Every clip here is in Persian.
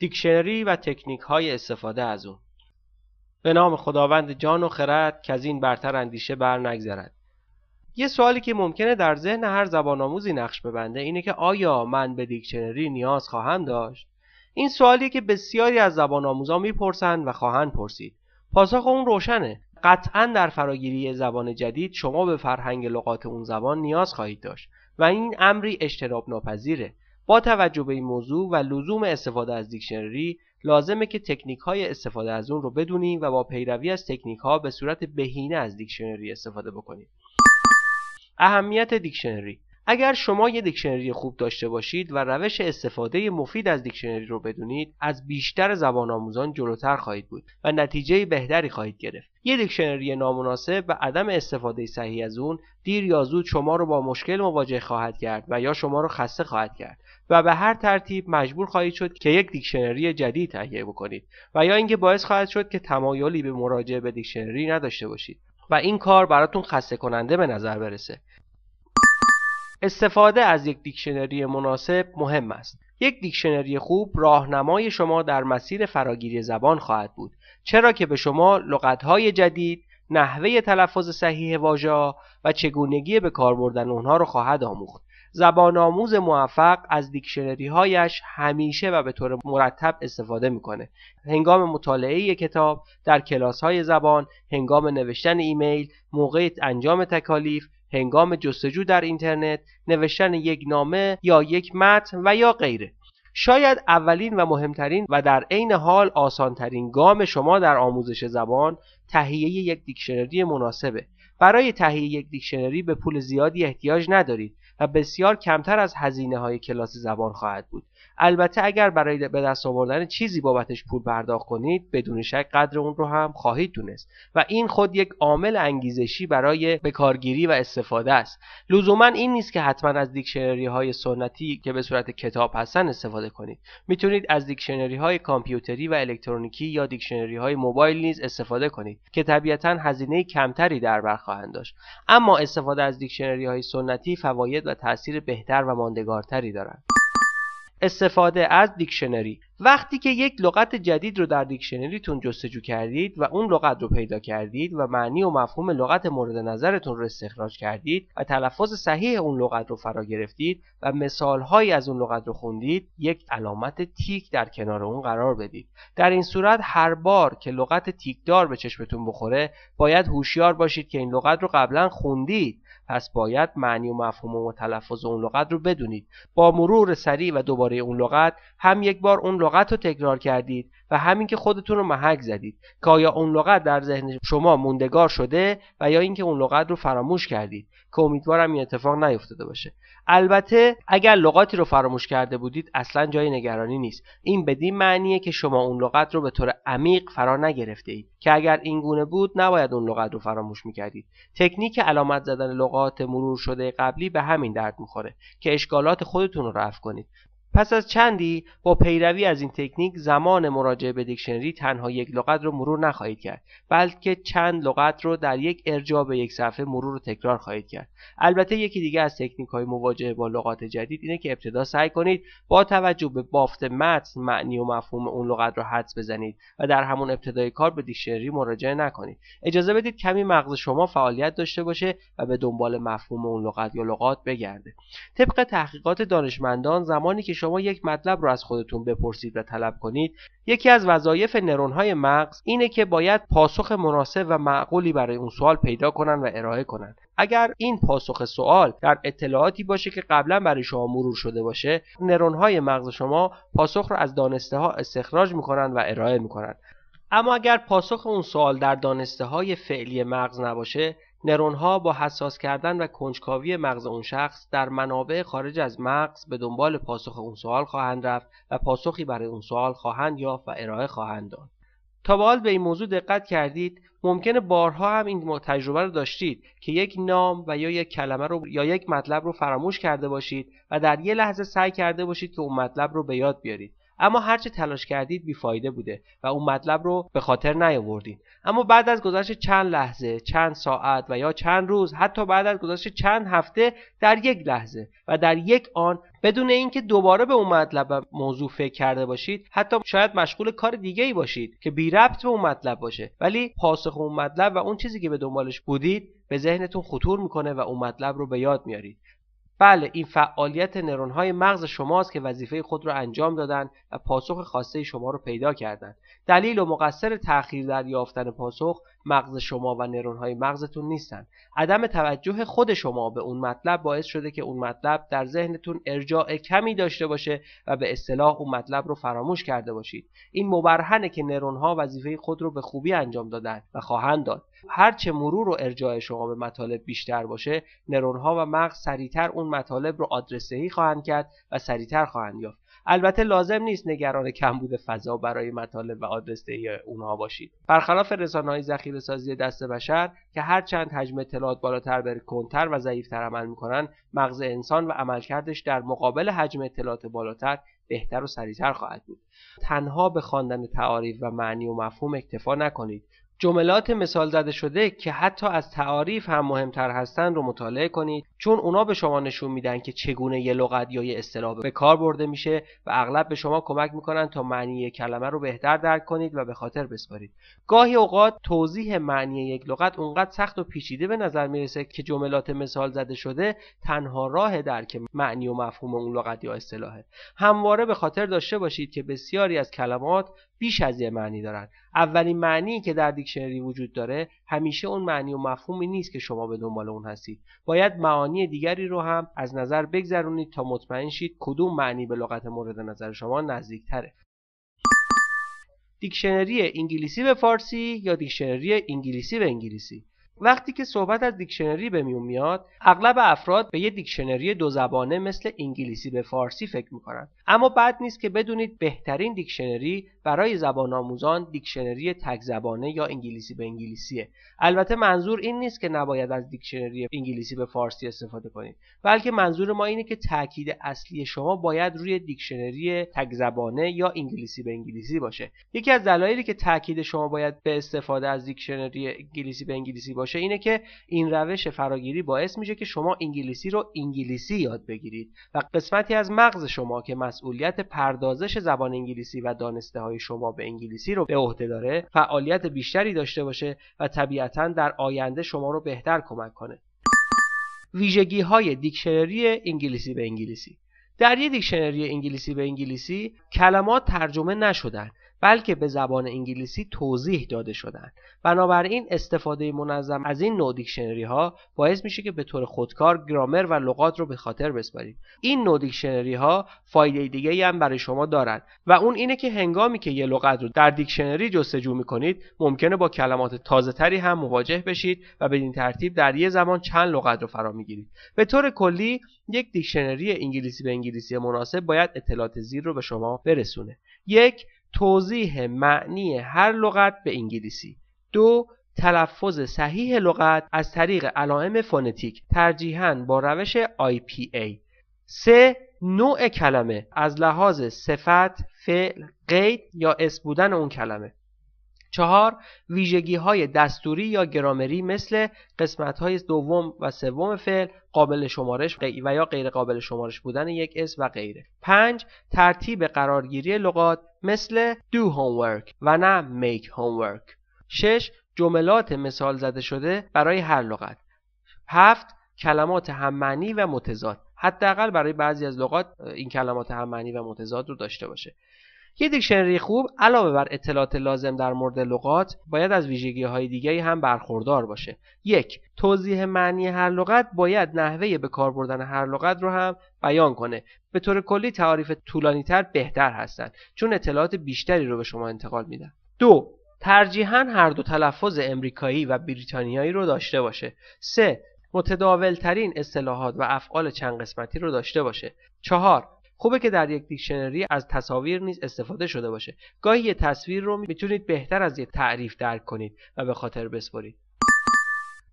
دیکشنری و تکنیک های استفاده از اون به نام خداوند جان و خرد که از این برتر اندیشه بر نگذرد یه سوالی که ممکنه در ذهن هر زبان آموزی نقش ببنده اینه که آیا من به دیکشنری نیاز خواهم داشت؟ این سوالی که بسیاری از زبان آموزا میپرسند و خواهند پرسید. پاسخ اون روشنه. قطعا در فراگیری زبان جدید شما به فرهنگ لغات اون زبان نیاز خواهید داشت و این امری اجتناب ناپذیره. با توجه به این موضوع و لزوم استفاده از دیکشنری لازمه که تکنیک های استفاده از اون رو بدونیم و با پیروی از تکنیک ها به صورت بهینه از دیکشنری استفاده بکنیم. اهمیت دیکشنری اگر شما یه دیکشنری خوب داشته باشید و روش استفاده مفید از دیکشنری رو بدونید از بیشتر زبان آموزان جلوتر خواهید بود و نتیجه بهتری خواهید گرفت یه دیکشنری نامناسب و عدم استفاده صحیح از اون دیر یا زود شما رو با مشکل مواجه خواهد کرد و یا شما رو خسته خواهد کرد و به هر ترتیب مجبور خواهید شد که یک دیکشنری جدید تهیه بکنید و یا اینکه باعث خواهد شد که تمایلی به مراجعه به دیکشنری نداشته باشید و این کار براتون خسته کننده به نظر برسه استفاده از یک دیکشنری مناسب مهم است. یک دیکشنری خوب راهنمای شما در مسیر فراگیری زبان خواهد بود چرا که به شما لغتهای جدید نحوه تلفظ صحیح واژه و چگونگی به کار بردن اونها رو خواهد آموخت زبان آموز موفق از دیکشنری هایش همیشه و به طور مرتب استفاده میکنه. هنگام مطالعه کتاب، در کلاس های زبان، هنگام نوشتن ایمیل، موقع انجام تکالیف، هنگام جستجو در اینترنت نوشتن یک نامه یا یک متن و یا غیره شاید اولین و مهمترین و در عین حال آسانترین گام شما در آموزش زبان تهیه یک دیکشنری مناسبه برای تهیه یک دیکشنری به پول زیادی احتیاج ندارید و بسیار کمتر از هزینه های کلاس زبان خواهد بود البته اگر برای به دست آوردن چیزی بابتش پول پرداخت کنید بدون شک قدر اون رو هم خواهید دونست و این خود یک عامل انگیزشی برای بکارگیری و استفاده است لزوما این نیست که حتما از دیکشنری های سنتی که به صورت کتاب هستن استفاده کنید میتونید از دیکشنری های کامپیوتری و الکترونیکی یا دیکشنری های موبایل نیز استفاده کنید که طبیعتا هزینه کمتری در بر خواهند داشت اما استفاده از دیکشنری های سنتی فواید و تاثیر بهتر و ماندگارتری دارند استفاده از دیکشنری وقتی که یک لغت جدید رو در دیکشنریتون جستجو کردید و اون لغت رو پیدا کردید و معنی و مفهوم لغت مورد نظرتون رو استخراج کردید و تلفظ صحیح اون لغت رو فرا گرفتید و مثالهایی از اون لغت رو خوندید یک علامت تیک در کنار اون قرار بدید در این صورت هر بار که لغت تیک دار به چشمتون بخوره باید هوشیار باشید که این لغت رو قبلا خوندید پس باید معنی و مفهوم و تلفظ اون لغت رو بدونید با مرور سریع و دوباره اون لغت هم یک بار اون لغت رو تکرار کردید و همین که خودتون رو محک زدید که آیا اون لغت در ذهن شما موندگار شده و یا اینکه اون لغت رو فراموش کردید که امیدوارم این اتفاق نیفتاده باشه البته اگر لغاتی رو فراموش کرده بودید اصلا جای نگرانی نیست این بدین معنیه که شما اون لغت رو به طور عمیق فرا نگرفته اید که اگر این گونه بود نباید اون لغت رو فراموش میکردید تکنیک علامت زدن لغات مرور شده قبلی به همین درد میخوره که اشکالات خودتون رو رفع کنید پس از چندی با پیروی از این تکنیک زمان مراجعه به دیکشنری تنها یک لغت رو مرور نخواهید کرد بلکه چند لغت رو در یک ارجاع به یک صفحه مرور و تکرار خواهید کرد البته یکی دیگه از تکنیک های مواجهه با لغات جدید اینه که ابتدا سعی کنید با توجه به بافت متن معنی و مفهوم اون لغت رو حدس بزنید و در همون ابتدای کار به دیکشنری مراجعه نکنید اجازه بدید کمی مغز شما فعالیت داشته باشه و به دنبال مفهوم اون لغت یا لغات بگرده طبق تحقیقات دانشمندان زمانی که شما یک مطلب را از خودتون بپرسید و طلب کنید یکی از وظایف نرونهای مغز اینه که باید پاسخ مناسب و معقولی برای اون سوال پیدا کنن و ارائه کنن اگر این پاسخ سوال در اطلاعاتی باشه که قبلا برای شما مرور شده باشه نرونهای مغز شما پاسخ را از دانسته ها استخراج میکنن و ارائه میکنن اما اگر پاسخ اون سوال در دانسته های فعلی مغز نباشه ها با حساس کردن و کنجکاوی مغز اون شخص در منابع خارج از مغز به دنبال پاسخ اون سوال خواهند رفت و پاسخی برای اون سوال خواهند یافت و ارائه خواهند داد. تا به حال به این موضوع دقت کردید ممکن بارها هم این تجربه رو داشتید که یک نام و یا یک کلمه رو یا یک مطلب رو فراموش کرده باشید و در یه لحظه سعی کرده باشید که اون مطلب رو به یاد بیارید اما هرچه تلاش کردید بیفایده بوده و اون مطلب رو به خاطر نیاوردین اما بعد از گذشت چند لحظه چند ساعت و یا چند روز حتی بعد از گذشت چند هفته در یک لحظه و در یک آن بدون اینکه دوباره به اون مطلب و موضوع فکر کرده باشید حتی شاید مشغول کار دیگه ای باشید که بی ربط به اون مطلب باشه ولی پاسخ اون مطلب و اون چیزی که به دنبالش بودید به ذهنتون خطور میکنه و اون مطلب رو به یاد میارید بله این فعالیت های مغز شماست که وظیفه خود را انجام دادن و پاسخ خواسته شما را پیدا کردند دلیل و مقصر تأخیر در یافتن پاسخ مغز شما و های مغزتون نیستن عدم توجه خود شما به اون مطلب باعث شده که اون مطلب در ذهنتون ارجاع کمی داشته باشه و به اصطلاح اون مطلب رو فراموش کرده باشید این مبرهنه که ها وظیفه خود رو به خوبی انجام دادن و خواهند داد هرچه مرور و ارجاع شما به مطالب بیشتر باشه ها و مغز سریعتر اون مطالب رو آدرسهی خواهند کرد و سریعتر خواهند یافت البته لازم نیست نگران کمبود فضا برای مطالب و دهی اونها باشید برخلاف رسانه‌های ذخیره سازی دست بشر که هرچند حجم اطلاعات بالاتر بر کنتر و ضعیفتر عمل میکنن مغز انسان و عملکردش در مقابل حجم اطلاعات بالاتر بهتر و سریعتر خواهد بود تنها به خواندن تعاریف و معنی و مفهوم اکتفا نکنید جملات مثال زده شده که حتی از تعاریف هم مهمتر هستند رو مطالعه کنید چون اونا به شما نشون میدن که چگونه یه لغت یا یه اصطلاح به کار برده میشه و اغلب به شما کمک میکنن تا معنی کلمه رو بهتر درک کنید و به خاطر بسپارید گاهی اوقات توضیح معنی یک لغت اونقدر سخت و پیچیده به نظر میرسه که جملات مثال زده شده تنها راه درک معنی و مفهوم اون لغت یا اصطلاحه همواره به خاطر داشته باشید که بسیاری از کلمات بیش از یه معنی دارند اولین معنی که در دیکشنری وجود داره همیشه اون معنی و مفهومی نیست که شما به دنبال اون هستید باید معانی دیگری رو هم از نظر بگذرونید تا مطمئن شید کدوم معنی به لغت مورد نظر شما نزدیکتره دیکشنری انگلیسی به فارسی یا دیکشنری انگلیسی به انگلیسی وقتی که صحبت از دیکشنری به میون میاد اغلب افراد به یه دیکشنری دو زبانه مثل انگلیسی به فارسی فکر میکنند. اما بعد نیست که بدونید بهترین دیکشنری برای زبان آموزان دیکشنری تک زبانه یا انگلیسی به انگلیسیه البته منظور این نیست که نباید از دیکشنری انگلیسی به فارسی استفاده کنید بلکه منظور ما اینه که تاکید اصلی شما باید روی دیکشنری تک زبانه یا انگلیسی به انگلیسی باشه یکی از دلایلی که تاکید شما باید به استفاده از دیکشنری انگلیسی به انگلیسی باشه اینه که این روش فراگیری باعث میشه که شما انگلیسی رو انگلیسی یاد بگیرید و قسمتی از مغز شما که مسئولیت پردازش زبان انگلیسی و دانسته شما به انگلیسی رو به عهده داره فعالیت بیشتری داشته باشه و طبیعتا در آینده شما رو بهتر کمک کنه ویژگی های دیکشنری انگلیسی به انگلیسی در یک دیکشنری انگلیسی به انگلیسی کلمات ترجمه نشدن بلکه به زبان انگلیسی توضیح داده شدن بنابراین استفاده منظم از این نوع دیکشنری ها باعث میشه که به طور خودکار گرامر و لغات رو به خاطر بسپارید این نوع دیکشنری ها فایده دیگه هم برای شما دارند و اون اینه که هنگامی که یه لغت رو در دیکشنری جستجو میکنید ممکنه با کلمات تازه تری هم مواجه بشید و به این ترتیب در یه زمان چند لغت رو فرا میگیرید به طور کلی یک دیکشنری انگلیسی به انگلیسی مناسب باید اطلاعات زیر رو به شما برسونه یک توضیح معنی هر لغت به انگلیسی دو تلفظ صحیح لغت از طریق علائم فونتیک ترجیحاً با روش IPA 3. نوع کلمه از لحاظ صفت، فعل، قید یا اس بودن اون کلمه چهار ویژگی های دستوری یا گرامری مثل قسمت های دوم و سوم فعل قابل شمارش و یا غیر قابل شمارش بودن یک اسم و غیره. پنج، ترتیب قرارگیری لغات مثل do homework و نه make homework. شش، جملات مثال زده شده برای هر لغت. هفت، کلمات هممعنی و متضاد. حداقل برای بعضی از لغات این کلمات هممعنی و متضاد رو داشته باشه. یک دیکشنری خوب علاوه بر اطلاعات لازم در مورد لغات باید از ویژگی های دیگری هم برخوردار باشه یک توضیح معنی هر لغت باید نحوه به کار بردن هر لغت رو هم بیان کنه به طور کلی تعاریف تر بهتر هستند چون اطلاعات بیشتری رو به شما انتقال میدن دو ترجیحاً هر دو تلفظ امریکایی و بریتانیایی رو داشته باشه سه متداولترین اصطلاحات و افعال چند قسمتی رو داشته باشه چهار خوبه که در یک دیکشنری از تصاویر نیز استفاده شده باشه گاهی یه تصویر رو میتونید بهتر از یه تعریف درک کنید و به خاطر بسپرید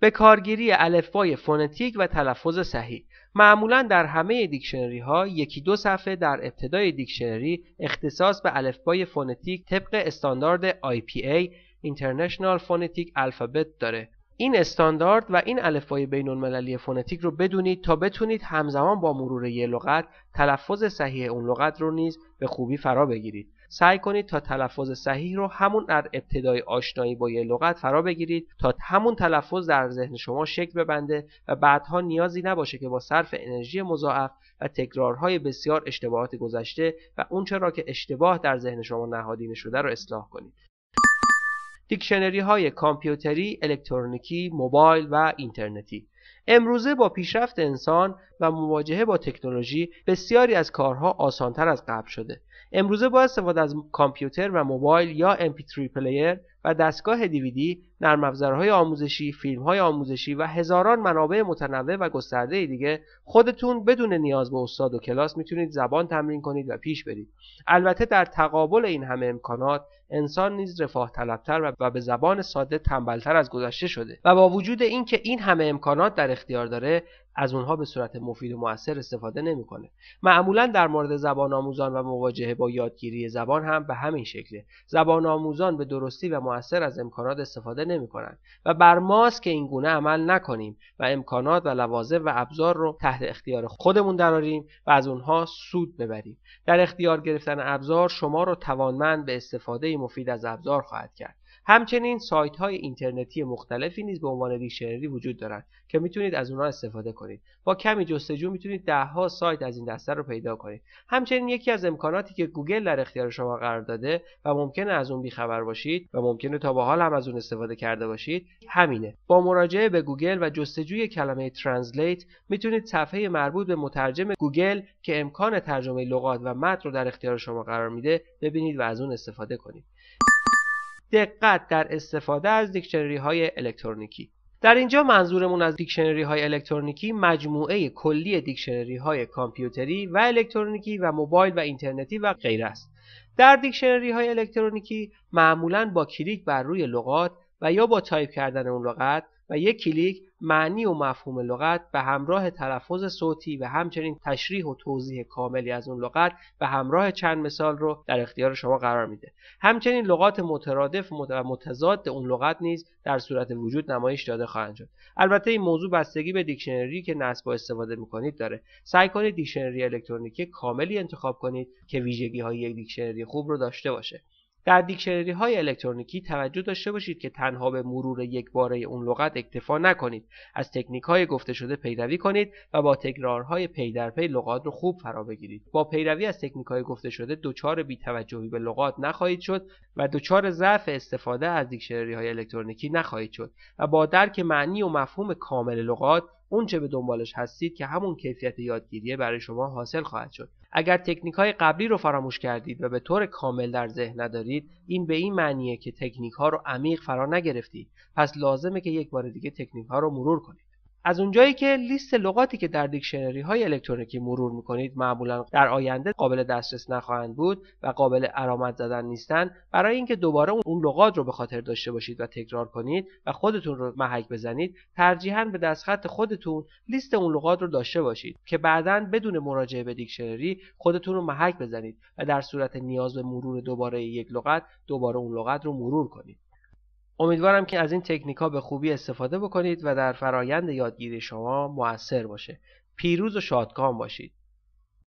به کارگیری الفبای فونتیک و تلفظ صحیح معمولا در همه دیکشنری ها یکی دو صفحه در ابتدای دیکشنری اختصاص به الفبای فونتیک طبق استاندارد IPA International Phonetic Alphabet داره این استاندارد و این الفبای المللی فونتیک رو بدونید تا بتونید همزمان با مرور یه لغت تلفظ صحیح اون لغت رو نیز به خوبی فرا بگیرید سعی کنید تا تلفظ صحیح رو همون در ابتدای آشنایی با یه لغت فرا بگیرید تا همون تلفظ در ذهن شما شکل ببنده و بعدها نیازی نباشه که با صرف انرژی مضاعف و تکرارهای بسیار اشتباهات گذشته و اونچه را که اشتباه در ذهن شما نهادینه شده رو اصلاح کنید دیکشنری های کامپیوتری، الکترونیکی، موبایل و اینترنتی امروزه با پیشرفت انسان و مواجهه با تکنولوژی بسیاری از کارها آسانتر از قبل شده امروزه با استفاده از کامپیوتر و موبایل یا MP3 پلیر و دستگاه DVD، نرم افزارهای آموزشی، فیلمهای آموزشی و هزاران منابع متنوع و گسترده دیگه خودتون بدون نیاز به استاد و کلاس میتونید زبان تمرین کنید و پیش برید. البته در تقابل این همه امکانات، انسان نیز رفاه طلبتر و به زبان ساده تنبلتر از گذشته شده و با وجود اینکه این همه امکانات در اختیار داره، از اونها به صورت مفید و موثر استفاده نمیکنه معمولا در مورد زبان آموزان و مواجهه با یادگیری زبان هم به همین شکله زبان آموزان به درستی و موثر از امکانات استفاده نمیکنند و بر ماست که این گونه عمل نکنیم و امکانات و لوازم و ابزار رو تحت اختیار خودمون دراریم و از اونها سود ببریم در اختیار گرفتن ابزار شما رو توانمند به استفاده مفید از ابزار خواهد کرد همچنین سایت های اینترنتی مختلفی نیز به عنوان دیکشنری وجود دارند که میتونید از اونها استفاده کنید با کمی جستجو میتونید دهها سایت از این دسته رو پیدا کنید همچنین یکی از امکاناتی که گوگل در اختیار شما قرار داده و ممکنه از اون بیخبر باشید و ممکنه تا به حال هم از اون استفاده کرده باشید همینه با مراجعه به گوگل و جستجوی کلمه ترنسلیت میتونید صفحه مربوط به مترجم گوگل که امکان ترجمه لغات و متن رو در اختیار شما قرار میده ببینید و از اون استفاده کنید دقت در استفاده از دیکشنری های الکترونیکی در اینجا منظورمون از دیکشنری های الکترونیکی مجموعه کلی دیکشنری های کامپیوتری و الکترونیکی و موبایل و اینترنتی و غیر است. در دیکشنری های الکترونیکی معمولا با کلیک بر روی لغات و یا با تایپ کردن اون لغت و یک کلیک معنی و مفهوم لغت به همراه تلفظ صوتی و همچنین تشریح و توضیح کاملی از اون لغت به همراه چند مثال رو در اختیار شما قرار میده همچنین لغات مترادف و متضاد اون لغت نیز در صورت وجود نمایش داده خواهند شد البته این موضوع بستگی به دیکشنری که نصب و استفاده میکنید داره سعی کنید دیکشنری الکترونیکی کاملی انتخاب کنید که ویژگی های یک دیکشنری خوب رو داشته باشه در دیکشنری های الکترونیکی توجه داشته باشید که تنها به مرور یک باره اون لغت اکتفا نکنید از تکنیک های گفته شده پیروی کنید و با تکرارهای پی در پی لغات رو خوب فرا بگیرید با پیروی از تکنیک های گفته شده دچار بیتوجهی به لغات نخواهید شد و دوچار ضعف استفاده از دیکشنری های الکترونیکی نخواهید شد و با درک معنی و مفهوم کامل لغات اونچه به دنبالش هستید که همون کیفیت یادگیریه برای شما حاصل خواهد شد اگر تکنیک های قبلی رو فراموش کردید و به طور کامل در ذهن ندارید این به این معنیه که تکنیک ها رو عمیق فرا نگرفتید پس لازمه که یک بار دیگه تکنیک ها رو مرور کنید از اونجایی که لیست لغاتی که در دیکشنری های الکترونیکی مرور میکنید معمولا در آینده قابل دسترس نخواهند بود و قابل ارامت زدن نیستند برای اینکه دوباره اون لغات رو به خاطر داشته باشید و تکرار کنید و خودتون رو محک بزنید ترجیحا به دستخط خودتون لیست اون لغات رو داشته باشید که بعدا بدون مراجعه به دیکشنری خودتون رو محک بزنید و در صورت نیاز به مرور دوباره یک لغت دوباره اون لغت رو مرور کنید امیدوارم که از این تکنیک ها به خوبی استفاده بکنید و در فرایند یادگیری شما موثر باشه پیروز و شادکام باشید